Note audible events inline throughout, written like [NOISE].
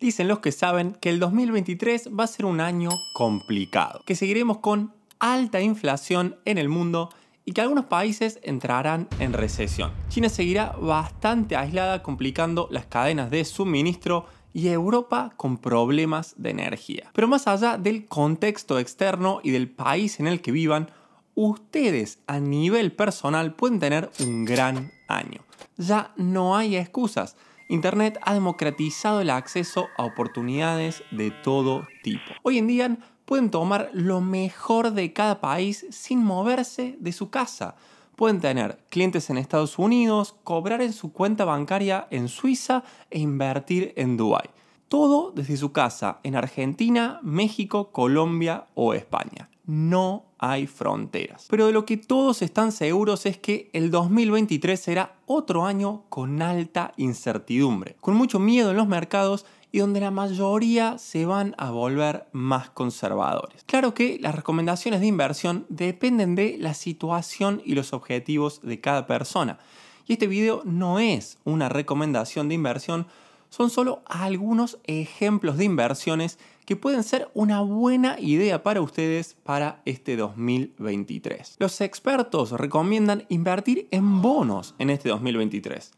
Dicen los que saben que el 2023 va a ser un año complicado, que seguiremos con alta inflación en el mundo y que algunos países entrarán en recesión. China seguirá bastante aislada complicando las cadenas de suministro y Europa con problemas de energía. Pero más allá del contexto externo y del país en el que vivan, ustedes a nivel personal pueden tener un gran año. Ya no hay excusas. Internet ha democratizado el acceso a oportunidades de todo tipo. Hoy en día pueden tomar lo mejor de cada país sin moverse de su casa. Pueden tener clientes en Estados Unidos, cobrar en su cuenta bancaria en Suiza e invertir en Dubái. Todo desde su casa en Argentina, México, Colombia o España no hay fronteras. Pero de lo que todos están seguros es que el 2023 será otro año con alta incertidumbre, con mucho miedo en los mercados y donde la mayoría se van a volver más conservadores. Claro que las recomendaciones de inversión dependen de la situación y los objetivos de cada persona. Y este video no es una recomendación de inversión son solo algunos ejemplos de inversiones que pueden ser una buena idea para ustedes para este 2023. Los expertos recomiendan invertir en bonos en este 2023.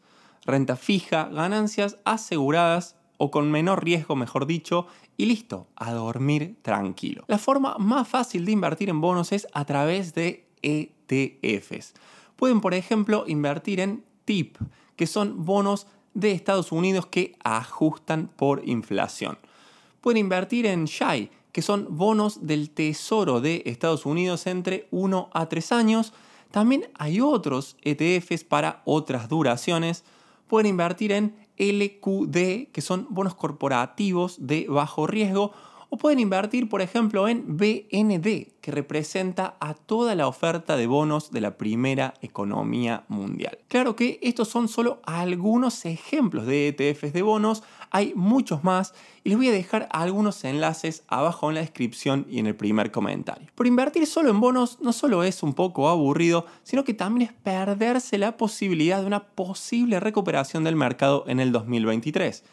Renta fija, ganancias aseguradas o con menor riesgo, mejor dicho, y listo, a dormir tranquilo. La forma más fácil de invertir en bonos es a través de ETFs. Pueden, por ejemplo, invertir en TIP, que son bonos de Estados Unidos que ajustan por inflación. Pueden invertir en SHAI, que son bonos del Tesoro de Estados Unidos entre 1 a 3 años. También hay otros ETFs para otras duraciones. Pueden invertir en LQD, que son bonos corporativos de bajo riesgo o pueden invertir, por ejemplo, en BND, que representa a toda la oferta de bonos de la primera economía mundial. Claro que estos son solo algunos ejemplos de ETFs de bonos, hay muchos más y les voy a dejar algunos enlaces abajo en la descripción y en el primer comentario. Por invertir solo en bonos no solo es un poco aburrido, sino que también es perderse la posibilidad de una posible recuperación del mercado en el 2023.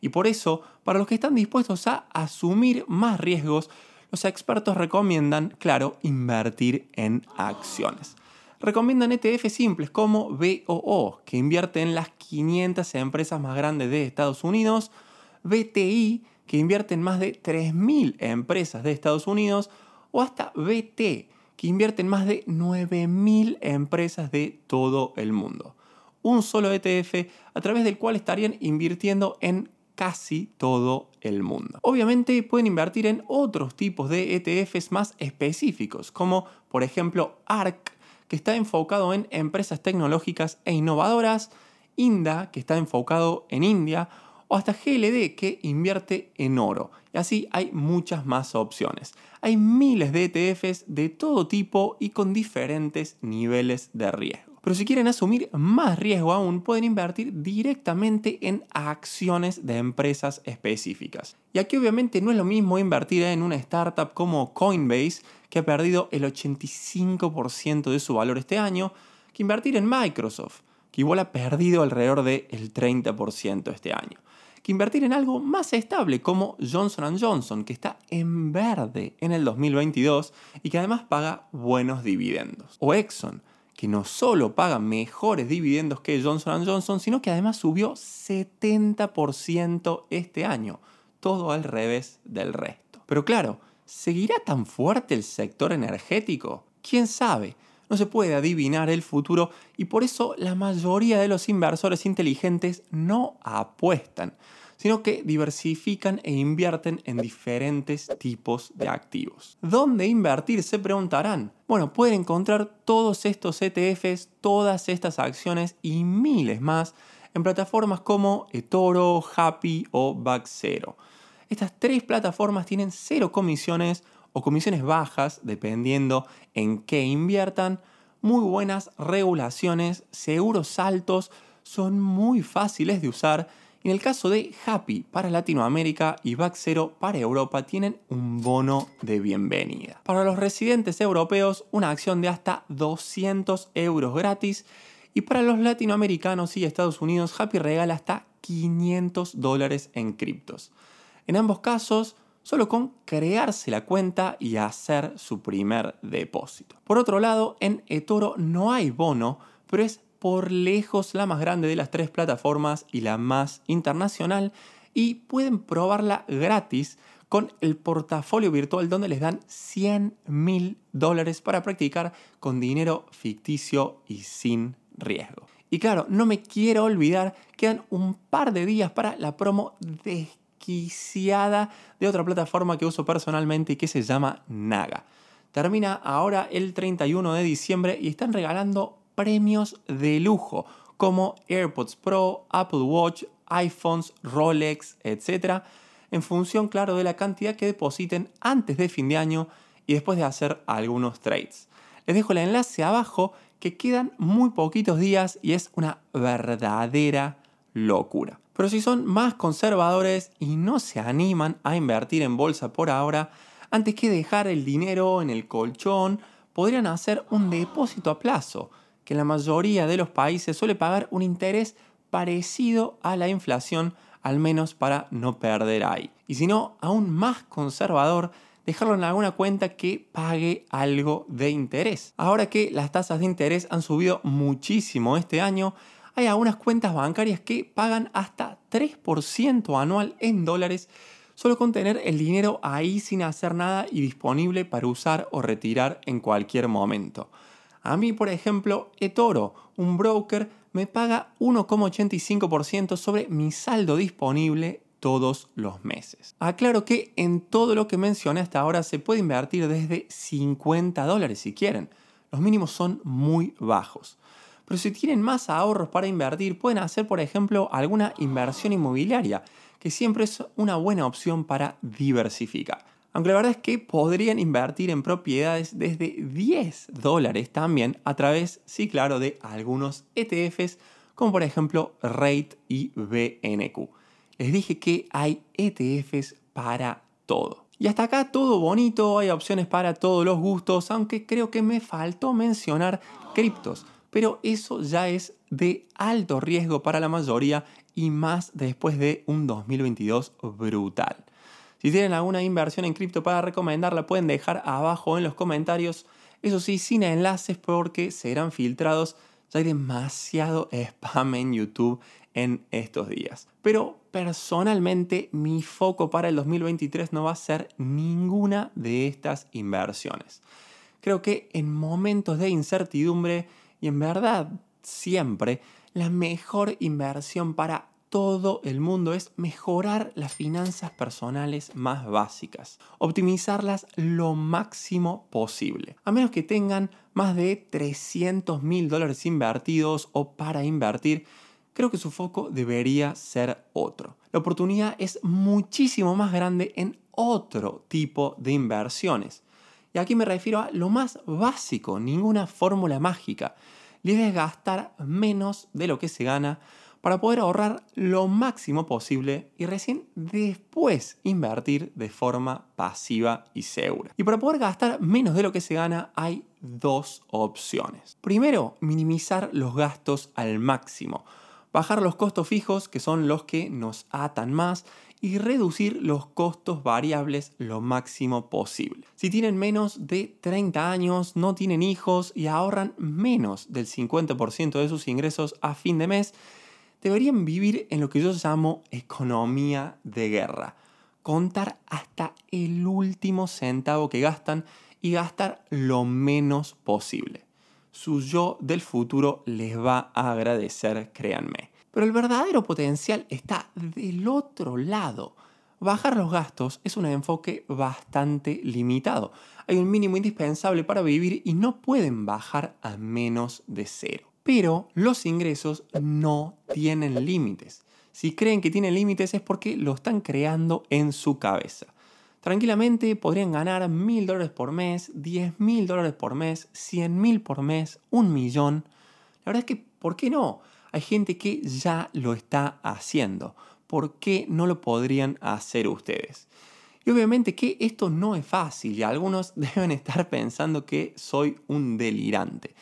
Y por eso, para los que están dispuestos a asumir más riesgos, los expertos recomiendan, claro, invertir en acciones. Recomiendan ETF simples como BOO, que invierte en las 500 empresas más grandes de Estados Unidos, BTI, que invierte en más de 3.000 empresas de Estados Unidos, o hasta BT, que invierte en más de 9.000 empresas de todo el mundo. Un solo ETF a través del cual estarían invirtiendo en casi todo el mundo. Obviamente pueden invertir en otros tipos de ETFs más específicos, como por ejemplo ARC, que está enfocado en empresas tecnológicas e innovadoras, INDA, que está enfocado en India, o hasta GLD, que invierte en oro. Y así hay muchas más opciones. Hay miles de ETFs de todo tipo y con diferentes niveles de riesgo. Pero si quieren asumir más riesgo aún, pueden invertir directamente en acciones de empresas específicas. Y aquí obviamente no es lo mismo invertir en una startup como Coinbase, que ha perdido el 85% de su valor este año, que invertir en Microsoft, que igual ha perdido alrededor del 30% este año. Que invertir en algo más estable como Johnson Johnson, que está en verde en el 2022 y que además paga buenos dividendos. O Exxon, que no solo paga mejores dividendos que Johnson Johnson, sino que además subió 70% este año, todo al revés del resto. Pero claro, ¿seguirá tan fuerte el sector energético? ¿Quién sabe? No se puede adivinar el futuro y por eso la mayoría de los inversores inteligentes no apuestan sino que diversifican e invierten en diferentes tipos de activos. ¿Dónde invertir? Se preguntarán. Bueno, pueden encontrar todos estos ETFs, todas estas acciones y miles más en plataformas como eToro, Happy o Baxero. Estas tres plataformas tienen cero comisiones o comisiones bajas, dependiendo en qué inviertan, muy buenas regulaciones, seguros altos, son muy fáciles de usar en el caso de Happy para Latinoamérica y Baxero para Europa tienen un bono de bienvenida. Para los residentes europeos una acción de hasta 200 euros gratis y para los latinoamericanos y Estados Unidos Happy regala hasta 500 dólares en criptos. En ambos casos solo con crearse la cuenta y hacer su primer depósito. Por otro lado, en eToro no hay bono, pero es por lejos la más grande de las tres plataformas y la más internacional y pueden probarla gratis con el portafolio virtual donde les dan 100 mil dólares para practicar con dinero ficticio y sin riesgo. Y claro, no me quiero olvidar, quedan un par de días para la promo desquiciada de otra plataforma que uso personalmente y que se llama Naga. Termina ahora el 31 de diciembre y están regalando premios de lujo como AirPods Pro, Apple Watch, iPhones, Rolex, etc., en función, claro, de la cantidad que depositen antes de fin de año y después de hacer algunos trades. Les dejo el enlace abajo que quedan muy poquitos días y es una verdadera locura. Pero si son más conservadores y no se animan a invertir en bolsa por ahora, antes que dejar el dinero en el colchón, podrían hacer un depósito a plazo que en la mayoría de los países suele pagar un interés parecido a la inflación, al menos para no perder ahí. Y si no, aún más conservador, dejarlo en alguna cuenta que pague algo de interés. Ahora que las tasas de interés han subido muchísimo este año, hay algunas cuentas bancarias que pagan hasta 3% anual en dólares solo con tener el dinero ahí sin hacer nada y disponible para usar o retirar en cualquier momento. A mí, por ejemplo, eToro, un broker, me paga 1,85% sobre mi saldo disponible todos los meses. Aclaro que en todo lo que mencioné hasta ahora se puede invertir desde 50 dólares si quieren. Los mínimos son muy bajos. Pero si tienen más ahorros para invertir, pueden hacer, por ejemplo, alguna inversión inmobiliaria, que siempre es una buena opción para diversificar. Aunque la verdad es que podrían invertir en propiedades desde 10 dólares también a través, sí claro, de algunos ETFs como por ejemplo RATE y BNQ. Les dije que hay ETFs para todo. Y hasta acá todo bonito, hay opciones para todos los gustos, aunque creo que me faltó mencionar criptos, pero eso ya es de alto riesgo para la mayoría y más después de un 2022 brutal. Si tienen alguna inversión en cripto para recomendarla, pueden dejar abajo en los comentarios. Eso sí, sin enlaces porque serán filtrados. Ya hay demasiado spam en YouTube en estos días. Pero personalmente mi foco para el 2023 no va a ser ninguna de estas inversiones. Creo que en momentos de incertidumbre y en verdad siempre, la mejor inversión para todo el mundo es mejorar las finanzas personales más básicas, optimizarlas lo máximo posible, a menos que tengan más de 300 mil dólares invertidos o para invertir. Creo que su foco debería ser otro. La oportunidad es muchísimo más grande en otro tipo de inversiones. Y aquí me refiero a lo más básico, ninguna fórmula mágica. Le debes gastar menos de lo que se gana para poder ahorrar lo máximo posible y recién después invertir de forma pasiva y segura. Y para poder gastar menos de lo que se gana hay dos opciones. Primero, minimizar los gastos al máximo. Bajar los costos fijos, que son los que nos atan más, y reducir los costos variables lo máximo posible. Si tienen menos de 30 años, no tienen hijos y ahorran menos del 50% de sus ingresos a fin de mes, deberían vivir en lo que yo llamo economía de guerra. Contar hasta el último centavo que gastan y gastar lo menos posible. Su yo del futuro les va a agradecer, créanme. Pero el verdadero potencial está del otro lado. Bajar los gastos es un enfoque bastante limitado. Hay un mínimo indispensable para vivir y no pueden bajar a menos de cero pero los ingresos no tienen límites. Si creen que tienen límites es porque lo están creando en su cabeza. Tranquilamente podrían ganar mil dólares por mes, diez mil dólares por mes, cien mil por mes, un millón. La verdad es que, ¿por qué no? Hay gente que ya lo está haciendo. ¿Por qué no lo podrían hacer ustedes? Y obviamente que esto no es fácil y algunos [LAUGHS] deben estar pensando que soy un delirante.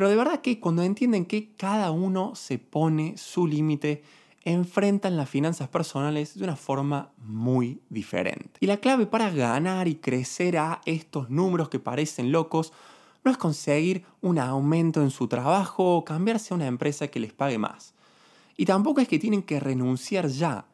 Pero de verdad que cuando entienden que cada uno se pone su límite, enfrentan las finanzas personales de una forma muy diferente. Y la clave para ganar y crecer a estos números que parecen locos no es conseguir un aumento en su trabajo o cambiarse a una empresa que les pague más. Y tampoco es que tienen que renunciar ya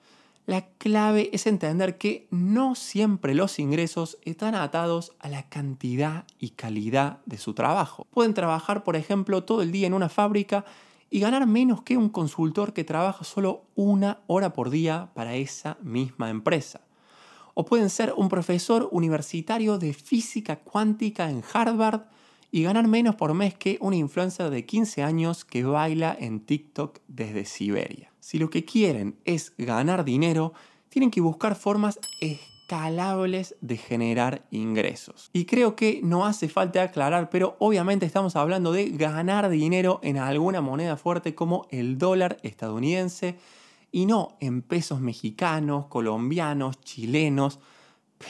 la clave es entender que no siempre los ingresos están atados a la cantidad y calidad de su trabajo. Pueden trabajar, por ejemplo, todo el día en una fábrica y ganar menos que un consultor que trabaja solo una hora por día para esa misma empresa. O pueden ser un profesor universitario de física cuántica en Harvard y ganar menos por mes que una influencer de 15 años que baila en TikTok desde Siberia. Si lo que quieren es ganar dinero, tienen que buscar formas escalables de generar ingresos. Y creo que no hace falta aclarar, pero obviamente estamos hablando de ganar dinero en alguna moneda fuerte como el dólar estadounidense y no en pesos mexicanos, colombianos, chilenos,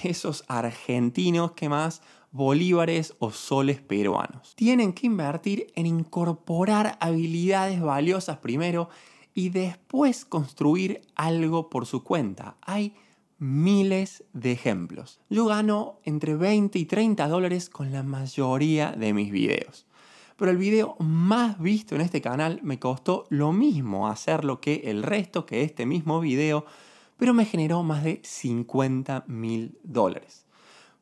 pesos argentinos, ¿qué más? bolívares o soles peruanos. Tienen que invertir en incorporar habilidades valiosas primero y después construir algo por su cuenta. Hay miles de ejemplos. Yo gano entre 20 y 30 dólares con la mayoría de mis videos. Pero el video más visto en este canal me costó lo mismo hacerlo que el resto, que este mismo video, pero me generó más de 50 mil dólares.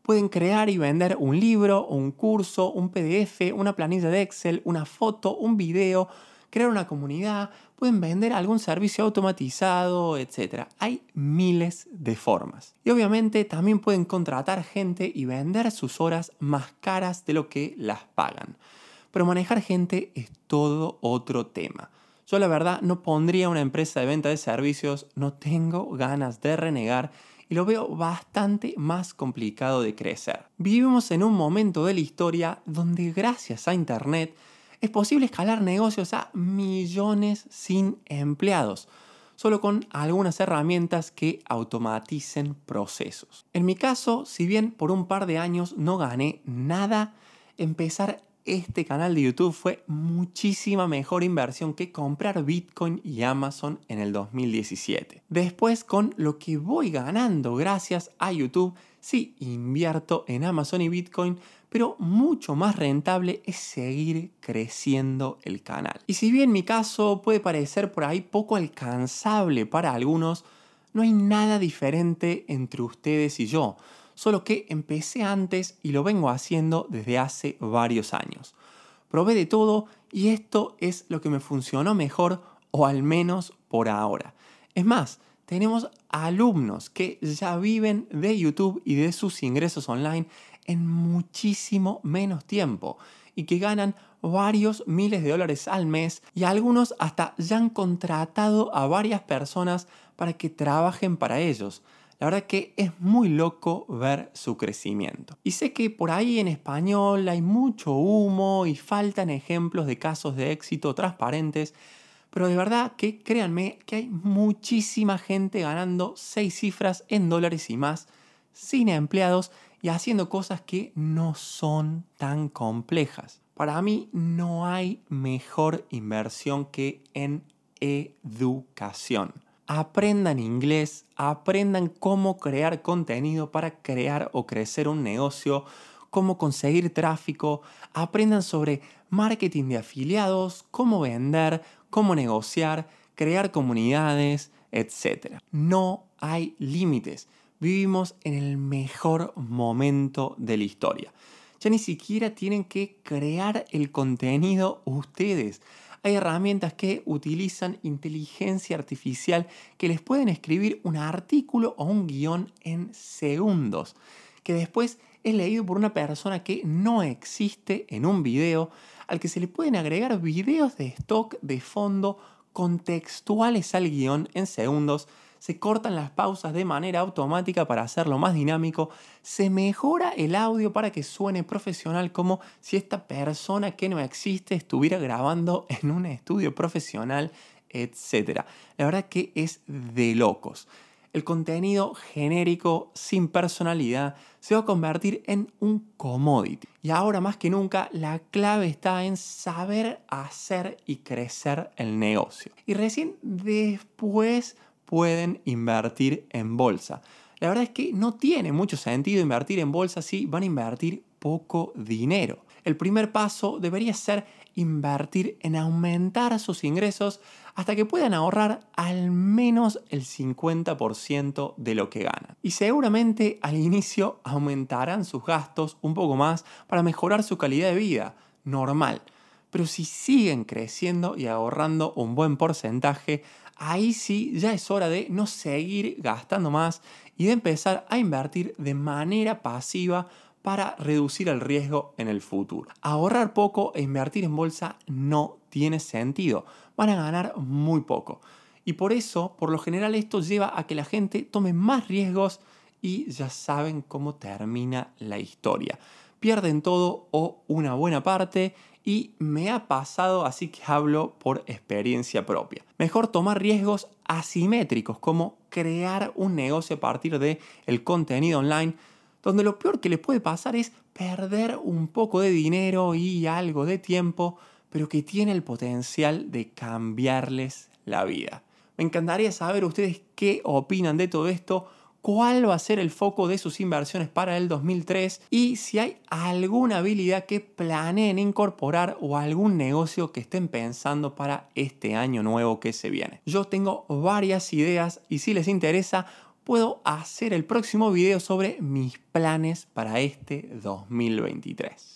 Pueden crear y vender un libro, un curso, un PDF, una planilla de Excel, una foto, un video, crear una comunidad, pueden vender algún servicio automatizado, etc. Hay miles de formas. Y obviamente también pueden contratar gente y vender sus horas más caras de lo que las pagan. Pero manejar gente es todo otro tema. Yo la verdad no pondría una empresa de venta de servicios, no tengo ganas de renegar y lo veo bastante más complicado de crecer. Vivimos en un momento de la historia donde gracias a Internet es posible escalar negocios a millones sin empleados, solo con algunas herramientas que automaticen procesos. En mi caso, si bien por un par de años no gané nada, empezar este canal de YouTube fue muchísima mejor inversión que comprar Bitcoin y Amazon en el 2017. Después, con lo que voy ganando gracias a YouTube, si invierto en Amazon y Bitcoin, pero mucho más rentable es seguir creciendo el canal. Y si bien mi caso puede parecer por ahí poco alcanzable para algunos, no hay nada diferente entre ustedes y yo, solo que empecé antes y lo vengo haciendo desde hace varios años. Probé de todo y esto es lo que me funcionó mejor o al menos por ahora. Es más, tenemos alumnos que ya viven de YouTube y de sus ingresos online en muchísimo menos tiempo y que ganan varios miles de dólares al mes y algunos hasta ya han contratado a varias personas para que trabajen para ellos. La verdad que es muy loco ver su crecimiento. Y sé que por ahí en español hay mucho humo y faltan ejemplos de casos de éxito transparentes, pero de verdad que créanme que hay muchísima gente ganando seis cifras en dólares y más, sin empleados y haciendo cosas que no son tan complejas. Para mí no hay mejor inversión que en educación. Aprendan inglés, aprendan cómo crear contenido para crear o crecer un negocio, cómo conseguir tráfico, aprendan sobre marketing de afiliados, cómo vender, cómo negociar, crear comunidades, etc. No hay límites. Vivimos en el mejor momento de la historia. Ya ni siquiera tienen que crear el contenido ustedes. Hay herramientas que utilizan inteligencia artificial que les pueden escribir un artículo o un guión en segundos, que después es leído por una persona que no existe en un video, al que se le pueden agregar videos de stock de fondo contextuales al guión en segundos se cortan las pausas de manera automática para hacerlo más dinámico, se mejora el audio para que suene profesional como si esta persona que no existe estuviera grabando en un estudio profesional, etc. La verdad que es de locos el contenido genérico sin personalidad se va a convertir en un commodity. Y ahora más que nunca la clave está en saber hacer y crecer el negocio. Y recién después pueden invertir en bolsa. La verdad es que no tiene mucho sentido invertir en bolsa si van a invertir poco dinero. El primer paso debería ser invertir en aumentar sus ingresos hasta que puedan ahorrar al menos el 50% de lo que ganan. Y seguramente al inicio aumentarán sus gastos un poco más para mejorar su calidad de vida, normal. Pero si siguen creciendo y ahorrando un buen porcentaje, ahí sí ya es hora de no seguir gastando más y de empezar a invertir de manera pasiva para reducir el riesgo en el futuro. Ahorrar poco e invertir en bolsa no tiene sentido. Van a ganar muy poco. Y por eso, por lo general, esto lleva a que la gente tome más riesgos y ya saben cómo termina la historia. Pierden todo o una buena parte y me ha pasado, así que hablo por experiencia propia. Mejor tomar riesgos asimétricos, como crear un negocio a partir de el contenido online, donde lo peor que le puede pasar es perder un poco de dinero y algo de tiempo, pero que tiene el potencial de cambiarles la vida. Me encantaría saber ustedes qué opinan de todo esto cuál va a ser el foco de sus inversiones para el 2003 y si hay alguna habilidad que planeen incorporar o algún negocio que estén pensando para este año nuevo que se viene. Yo tengo varias ideas y si les interesa puedo hacer el próximo video sobre mis planes para este 2023.